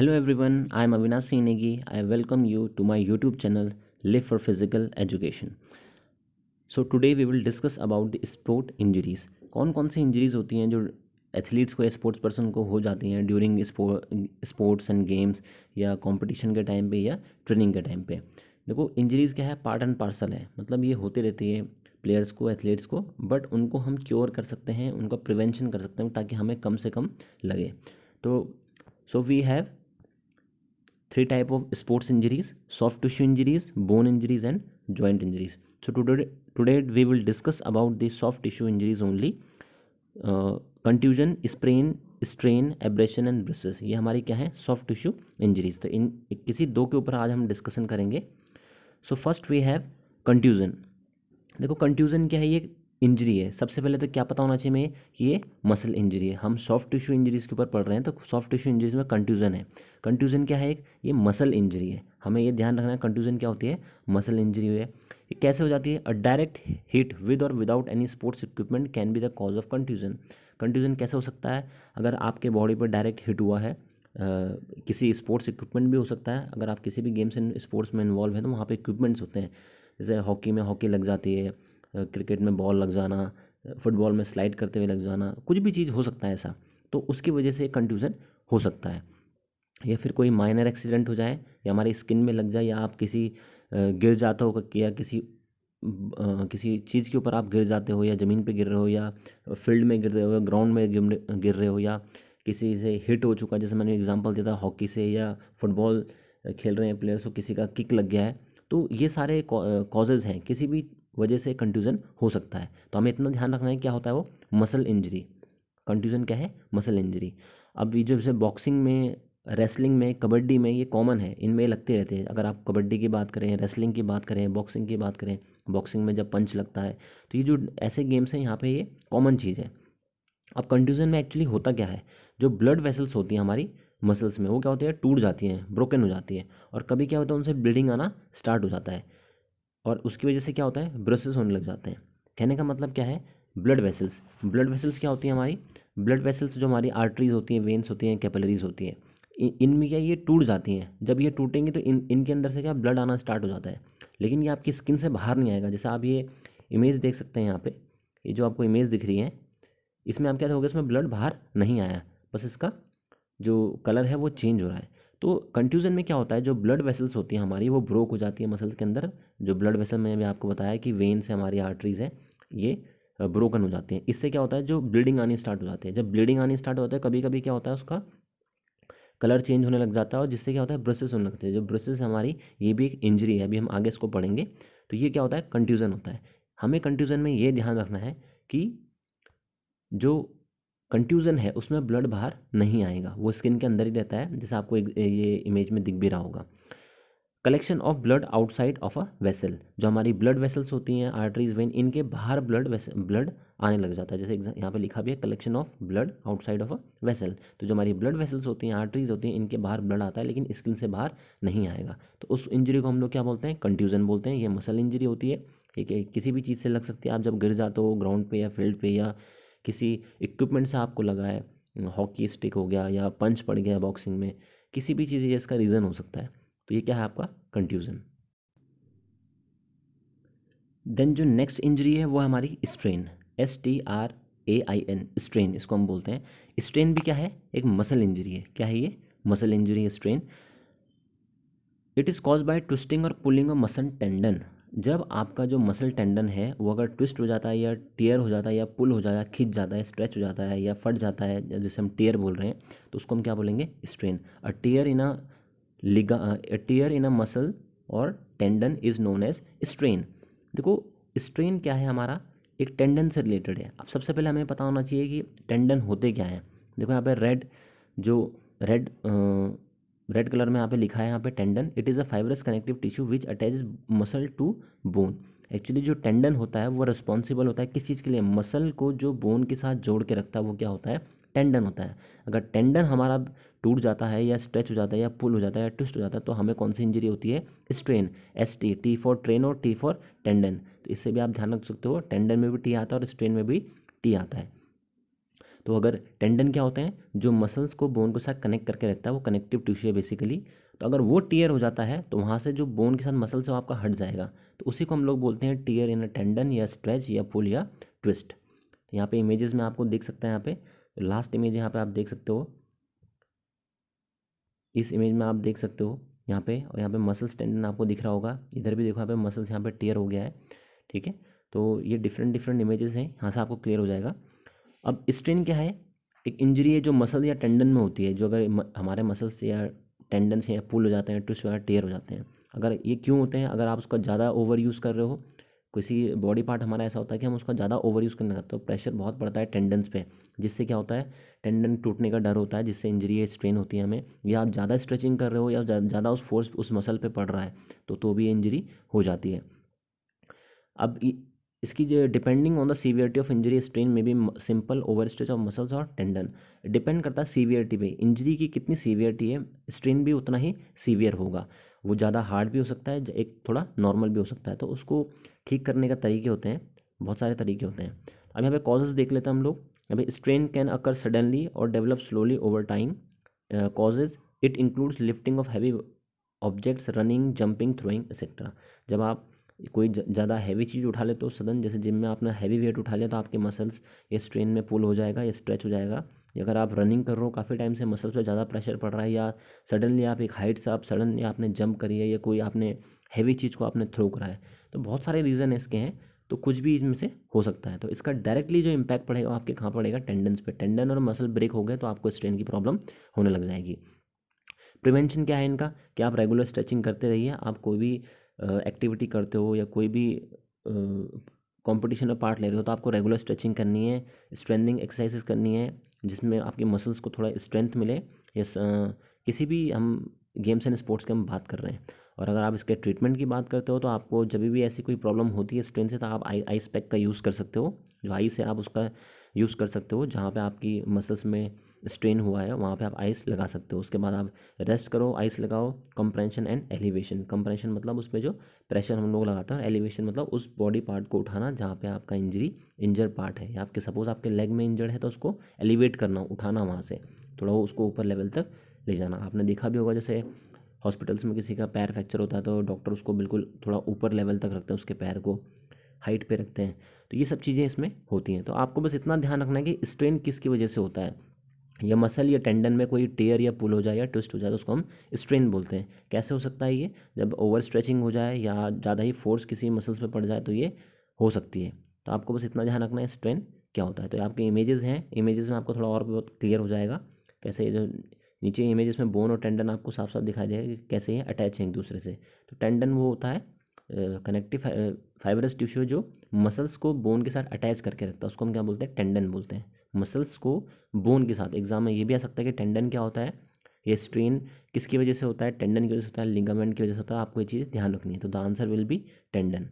hello everyone I am Avinash Singh Negi I welcome you to my YouTube channel live for physical education so today we will discuss about the sport injuries कौन कौन सी injuries होती हैं जो athletes को या sports person को हो जाती हैं ड्यूरिंग स्पोर्ट्स एंड गेम्स या कॉम्पिटिशन के टाइम पर या ट्रेनिंग के टाइम पर देखो इंजरीज़ क्या है पार्ट एंड पार्सल है मतलब ये होते रहती है प्लेयर्स को एथलीट्स को बट उनको हम क्योर कर सकते हैं उनका प्रिवेंशन कर सकते हैं ताकि हमें कम से कम लगे तो so we have three type of sports injuries soft tissue injuries bone injuries and joint injuries so today today we will discuss about the soft tissue injuries only contusion sprain strain abrasion and bruises ये हमारी क्या है soft tissue injuries तो इन किसी दो के ऊपर आज हम डिस्कशन करेंगे so first we have contusion देखो कंट्यूजन क्या है ये इंजरी है सबसे पहले तो क्या पता होना चाहिए हमें कि ये मसल इंजरी है हम सॉफ्ट टिश्यू इंजरीज़ के ऊपर पढ़ रहे हैं तो सॉफ्ट टिश्यू इंजरीज़ में कंट्यूजन है कंट्यूजन क्या है एक ये मसल इंजरी है हमें ये ध्यान रखना है कंट्यूजन क्या होती है मसल इंजरी है ये कैसे हो जाती है अ डायरेक्ट हिट विद और without any sports equipment can be the cause of contusion contusion कैसे हो सकता है अगर आपके बॉडी पर डायरेक्ट हिट हुआ है Uh, किसी स्पोर्ट्स इक्विपमेंट भी हो सकता है अगर आप किसी भी गेम्स एंड स्पोर्ट्स में इन्वॉल्व हैं तो वहाँ पे इक्विपमेंट्स होते हैं जैसे हॉकी में हॉकी लग जाती है क्रिकेट में बॉल लग जाना फुटबॉल में स्लाइड करते हुए लग जाना कुछ भी चीज़ हो सकता है ऐसा तो उसकी वजह से कंट्यूजन हो सकता है या फिर कोई माइनर एक्सीडेंट हो जाए या हमारी स्किन में लग जाए या आप किसी गिर जाते हो या किसी किसी चीज़ के ऊपर आप गिर जाते हो या ज़मीन पे गिर रहे हो या फील्ड में गिर रहे हो या ग्राउंड में गिर रहे हो या किसी से हिट हो चुका जैसे मैंने एग्जांपल दिया था हॉकी से या फुटबॉल खेल रहे हैं प्लेयर्स को किसी का किक लग गया है तो ये सारे कॉजेज़ हैं किसी भी वजह से कंट्यूजन हो सकता है तो हमें इतना ध्यान रखना है क्या होता है वो मसल इंजरी कंट्यूजन क्या है मसल इंजरी अब ये जो जैसे बॉक्सिंग में रेसलिंग में कबड्डी में ये कॉमन है इनमें लगते रहते हैं अगर आप कबड्डी की बात करें रेसलिंग की बात करें बॉक्सिंग की बात करें बॉक्सिंग में जब पंच लगता है तो ये जो ऐसे गेम्स हैं यहाँ पे ये कॉमन चीज़ है अब कंट्यूजन में एक्चुअली होता क्या है जो ब्लड वेसल्स होती हैं हमारी मसल्स में वो क्या होती है टूट जाती हैं ब्रोकन हो जाती है और कभी क्या होता है उनसे ब्लीडिंग आना स्टार्ट हो जाता है और उसकी वजह से क्या होता है ब्रसेस होने लग जाते हैं कहने का मतलब क्या है ब्लड वेसल्स ब्लड वेसल्स क्या होती हैं हमारी ब्लड वेसल्स जो हमारी आर्टरीज होती हैं वेंस होती हैं कैपलरीज होती हैं इनमें क्या ये टूट जाती हैं जब ये टूटेंगी तो इन इनके अंदर से क्या ब्लड आना स्टार्ट हो जाता है लेकिन ये आपकी स्किन से बाहर नहीं आएगा जैसे आप ये इमेज देख सकते हैं यहाँ पे ये जो आपको इमेज दिख रही है इसमें आप क्या देखोगे इसमें ब्लड बाहर नहीं आया बस इसका जो कलर है वो चेंज हो रहा है तो कंफ्यूजन में क्या होता है जो ब्लड वेसल्स होती हैं हमारी वो ब्रोक हो जाती है मसल्स के अंदर जो ब्लड वेसल मैंने अभी आपको बताया कि वेन्स है हमारी आर्टरीज़ है ये ब्रोकन हो जाती हैं इससे क्या होता है जो ब्लीडिंग आनी स्टार्ट हो जाती है जब ब्लीडिंग आनी स्टार्ट होता है कभी कभी क्या होता है उसका कलर चेंज होने लग जाता है और जिससे क्या होता है ब्रसेस होने लगते हैं जो ब्रसेस हमारी ये भी एक इंजरी है अभी हम आगे इसको पढ़ेंगे तो ये क्या होता है कंफ्यूजन होता है हमें कंफ्यूजन में ये ध्यान रखना है कि जो कंट्यूज़न है उसमें ब्लड बाहर नहीं आएगा वो स्किन के अंदर ही रहता है जैसे आपको ये इमेज में दिख भी रहा होगा collection of blood outside of a vessel जो हमारी ब्लड वेसल्स होती हैं आर्टरीज वेन इनके बाहर ब्लड ब्लड आने लग जाता है जैसे यहाँ पे लिखा भी है collection of blood outside of a vessel तो जो हमारी ब्लड वेसल्स होती हैं आर्टरीज होती हैं इनके बाहर ब्लड आता है लेकिन स्किन से बाहर नहीं आएगा तो उस इंजरी को हम लोग क्या बोलते हैं कंट्यूजन बोलते हैं ये मसल इंजरी होती है ठीक है किसी भी चीज़ से लग सकती है आप जब गिर जाते हो ग्राउंड पे या फील्ड पे या किसी इक्विपमेंट से आपको लगा है हॉकी स्टिक हो गया या पंच पड़ गया बॉक्सिंग में किसी भी चीज़ इसका रीज़न हो सकता है तो ये क्या है आपका कंट्यूज़न देन जो नेक्स्ट इंजरी है वो हमारी strain S T R A I N strain इसको हम बोलते हैं स्ट्रेन भी क्या है एक मसल इंजरी है क्या है ये muscle injury strain it is cause by twisting और पुलिंग ऑफ मसल टेंडन जब आपका जो मसल टेंडन है वो अगर ट्विस्ट हो जाता है या टीयर हो जाता है या पुल हो जाता है खिंच जाता है स्ट्रेच हो जाता है या फट जाता है जैसे हम टीयर बोल रहे हैं तो उसको हम क्या बोलेंगे strain a tear in a liga a tear in a muscle और tendon is known as strain देखो स्ट्रेन क्या है हमारा एक टेंडन से रिलेटेड है अब सबसे पहले हमें पता होना चाहिए कि टेंडन होते क्या हैं देखो यहाँ पर रेड जो रेड रेड कलर में यहाँ पे लिखा है यहाँ पे tendon it is a fibrous connective tissue which attach muscle to bone actually जो टेंडन होता है वो रिस्पॉन्सिबल होता है किस चीज़ के लिए मसल को जो बोन के साथ जोड़ के रखता है वो क्या होता है टेंडन होता है अगर टेंडन हमारा टूट जाता है या स्ट्रेच हो जाता है या पुल हो जाता है या ट्विस्ट हो जाता है तो हमें कौन सी इंजरी होती है strain S T T for train और टी फॉर टेंडन तो इससे भी आप ध्यान रख सकते हो टेंडन में भी टी आता है और स्ट्रेन में भी टी आता है तो अगर टेंडन क्या होते हैं जो मसल्स को बोन के साथ कनेक्ट करके रखता है वो कनेक्टिव टिश्यू है बेसिकली तो अगर वो टीयर हो जाता है तो वहाँ से जो बोन के साथ मसल्स है वो आपका हट जाएगा तो उसी को हम लोग बोलते हैं टीयर इन अ टेंडन या स्ट्रेच या पुल या ट्विस्ट यहाँ पे इमेजेस में आपको देख सकते हैं यहाँ पे लास्ट इमेज यहाँ पे आप देख सकते हो इस इमेज में आप देख सकते हो यहाँ पे और यहाँ पे मसल्स टेंडन आपको दिख रहा होगा इधर भी देखो यहाँ पे मसल्स यहाँ पे टीयर हो गया है ठीक है तो ये डिफरेंट डिफरेंट इमेजेस हैं यहाँ से आपको क्लियर हो जाएगा अब स्ट्रेन क्या है एक इंजरी है जो मसल या टेंडन में होती है जो अगर हमारे मसल्स या टेंडन से या पुल हो जाते हैं ट्विस्ट वगैरह टेयर हो जाते हैं अगर ये क्यों होते हैं अगर आप उसका ज़्यादा ओवर यूज़ कर रहे हो किसी बॉडी पार्ट हमारा ऐसा होता है कि हम उसका ज़्यादा ओवर यूज़ करने लगते हो प्रेशर बहुत पड़ता है टेंडन्स पे जिससे क्या होता है टेंडन टूटने का डर होता है जिससे इंजरी है स्ट्रेन होती है हमें या आप ज़्यादा स्ट्रेचिंग कर रहे हो या ज़्यादा उस फोर्स उस मसल पर पड़ रहा है तो तो भी इंजरी हो जाती है अब इसकी जो depending on the severity of injury strain में भी simple over stretch of muscles और टेंडन डिपेंड करता है सीवियरिटी पे इंजरी की कितनी सीवियरिटी है स्ट्रेन भी उतना ही सीवियर होगा वो ज़्यादा हार्ड भी हो सकता है एक थोड़ा नॉर्मल भी हो सकता है तो उसको ठीक करने का तरीके होते हैं बहुत सारे तरीके होते हैं अब यहाँ पे कॉजेज़ देख लेते हैं हम लोग अभी स्ट्रेन कैन अकर सडनली और develop slowly over time causes it includes lifting of heavy objects running jumping throwing etcetera जब आप कोई ज़्यादा हैवी चीज़ उठा ले तो सदन जैसे जिम में आपने हैवी वेट उठा लिया तो आपके मसल्स ये स्ट्रेन में पुल हो जाएगा या स्ट्रेच हो जाएगा अगर आप रनिंग कर रहे हो काफ़ी टाइम से मसल्स पर ज़्यादा प्रेशर पड़ रहा है या सडनली आप एक हाइट से आप सडनली आपने जंप करी है या कोई आपने हैवी चीज़ को आपने थ्रो करा है तो बहुत सारे रीज़न इसके हैं तो कुछ भी इसमें से हो सकता है तो इसका डायरेक्टली जो इम्पैक्ट पड़ेगा आपके कहाँ पड़ेगा टेंडन्स पे टेंडन और मसल ब्रेक हो गए तो आपको स्ट्रेन की प्रॉब्लम होने लग जाएगी प्रिवेंशन क्या है इनका कि आप रेगुलर स्ट्रेचिंग करते रहिए आप कोई भी एक्टिविटी करते हो या कोई भी कंपटीशन में पार्ट ले रहे हो तो आपको रेगुलर स्ट्रेचिंग करनी है स्ट्रेंथनिंग एक्सरसाइजेस करनी है जिसमें आपके मसल्स को थोड़ा स्ट्रेंथ मिले या किसी भी हम गेम्स एंड स्पोर्ट्स की हम बात कर रहे हैं और अगर आप इसके ट्रीटमेंट की बात करते हो तो आपको जब भी ऐसी कोई प्रॉब्लम होती है स्ट्रेंथ से तो आप आई आइस पैक का यूज़ कर सकते हो जो आई से आप उसका यूज़ कर सकते हो जहाँ पे आपकी मसल्स में स्ट्रेन हुआ है वहाँ पे आप आइस लगा सकते हो उसके बाद आप रेस्ट करो आइस लगाओ कंप्रेशन एंड एलिवेशन कंप्रेशन मतलब उसमें जो प्रेशर हम लोग लगाते हैं एलिवेशन मतलब उस बॉडी पार्ट को उठाना जहाँ पे आपका इंजरी इंजर पार्ट है आपके सपोज आपके लेग में इंजर्ड है तो उसको एलिवेट करना उठाना वहाँ से थोड़ा उसको ऊपर लेवल तक ले जाना आपने देखा भी होगा जैसे हॉस्पिटल्स में किसी का पैर फ्रैक्चर होता है तो डॉक्टर उसको बिल्कुल थोड़ा ऊपर लेवल तक रखते हैं उसके पैर को हाइट पर रखते हैं तो ये सब चीज़ें इसमें होती हैं तो आपको बस इतना ध्यान रखना है कि स्ट्रेन किसकी वजह से होता है या मसल या टेंडन में कोई टेयर या पुल हो जाए या ट्विस्ट हो जाए तो उसको हम स्ट्रेन बोलते हैं कैसे हो सकता है ये जब ओवर स्ट्रेचिंग हो जाए या ज़्यादा ही फोर्स किसी मसल्स पे पड़ जाए तो ये हो सकती है तो आपको बस इतना ध्यान रखना है स्ट्रेन क्या होता है तो आपके इमेजेस हैं इमेजेस में आपको थोड़ा और बहुत क्लियर हो जाएगा कैसे जो नीचे इमेजेस में बोन और टेंडन आपको साफ साफ दिखाई देगा कि कैसे ये अटैच हैं एक दूसरे से तो टेंडन वो होता है कनेक्टिव फाइबरस टिश्यू जो मसल्स को बोन के साथ अटैच करके रखता है उसको हम क्या बोलते हैं टेंडन बोलते हैं मसल्स को बोन के साथ एग्जाम में ये भी आ सकता है कि टेंडन क्या होता है ये स्ट्रेन किसकी वजह से होता है टेंडन की वजह से होता है लिगामेंट की वजह से होता है आपको ये चीज़ ध्यान रखनी है तो the answer will be tendon